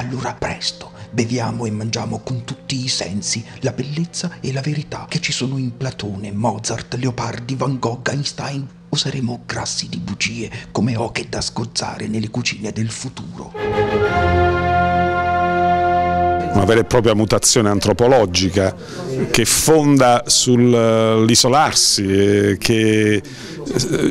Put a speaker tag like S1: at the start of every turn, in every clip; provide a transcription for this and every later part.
S1: Allora presto, beviamo e mangiamo con tutti i sensi la bellezza e la verità che ci sono in Platone, Mozart, Leopardi, Van Gogh, Einstein. o saremo grassi di bugie come oche da sgozzare nelle cucine del futuro
S2: una vera e propria mutazione antropologica che fonda sull'isolarsi, eh, eh, che eh,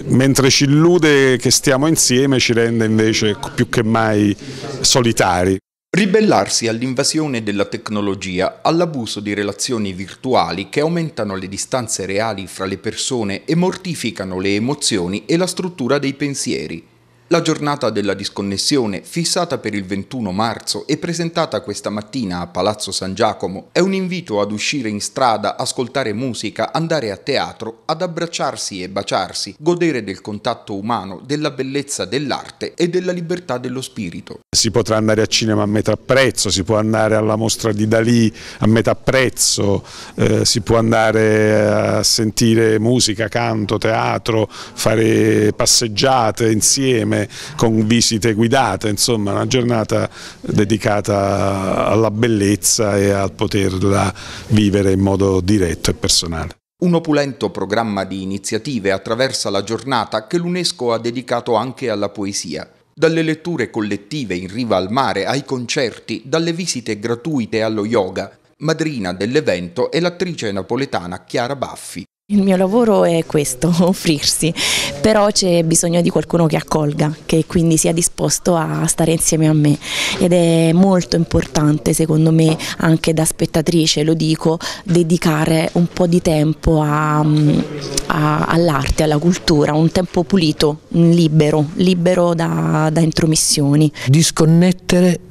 S2: mentre ci illude che stiamo insieme ci rende invece più che
S1: mai solitari. Ribellarsi all'invasione della tecnologia, all'abuso di relazioni virtuali che aumentano le distanze reali fra le persone e mortificano le emozioni e la struttura dei pensieri. La giornata della disconnessione, fissata per il 21 marzo e presentata questa mattina a Palazzo San Giacomo, è un invito ad uscire in strada, ascoltare musica, andare a teatro, ad abbracciarsi e baciarsi, godere del contatto umano, della bellezza dell'arte e della libertà dello spirito
S2: si potrà andare al cinema a metà prezzo, si può andare alla mostra di Dalì a metà prezzo, eh, si può andare a sentire musica, canto, teatro, fare passeggiate insieme con visite guidate, insomma una giornata dedicata alla bellezza e al poterla vivere in modo diretto e personale.
S1: Un opulento programma di iniziative attraversa la giornata che l'UNESCO ha dedicato anche alla poesia dalle letture collettive in riva al mare ai concerti, dalle visite gratuite allo yoga. Madrina dell'evento è l'attrice napoletana Chiara Baffi,
S3: il mio lavoro è questo, offrirsi, però c'è bisogno di qualcuno che accolga, che quindi sia disposto a stare insieme a me ed è molto importante secondo me anche da spettatrice, lo dico, dedicare un po' di tempo all'arte, alla cultura, un tempo pulito, libero, libero da, da intromissioni.
S4: Disconnettere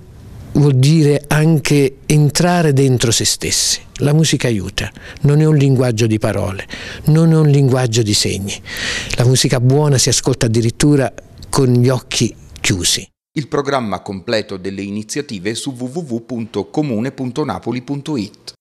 S4: vuol dire anche entrare dentro se stessi. La musica aiuta, non è un linguaggio di parole, non è un linguaggio di segni. La musica buona si ascolta addirittura con gli occhi chiusi. Il
S1: programma completo delle iniziative è su www.comune.napoli.it.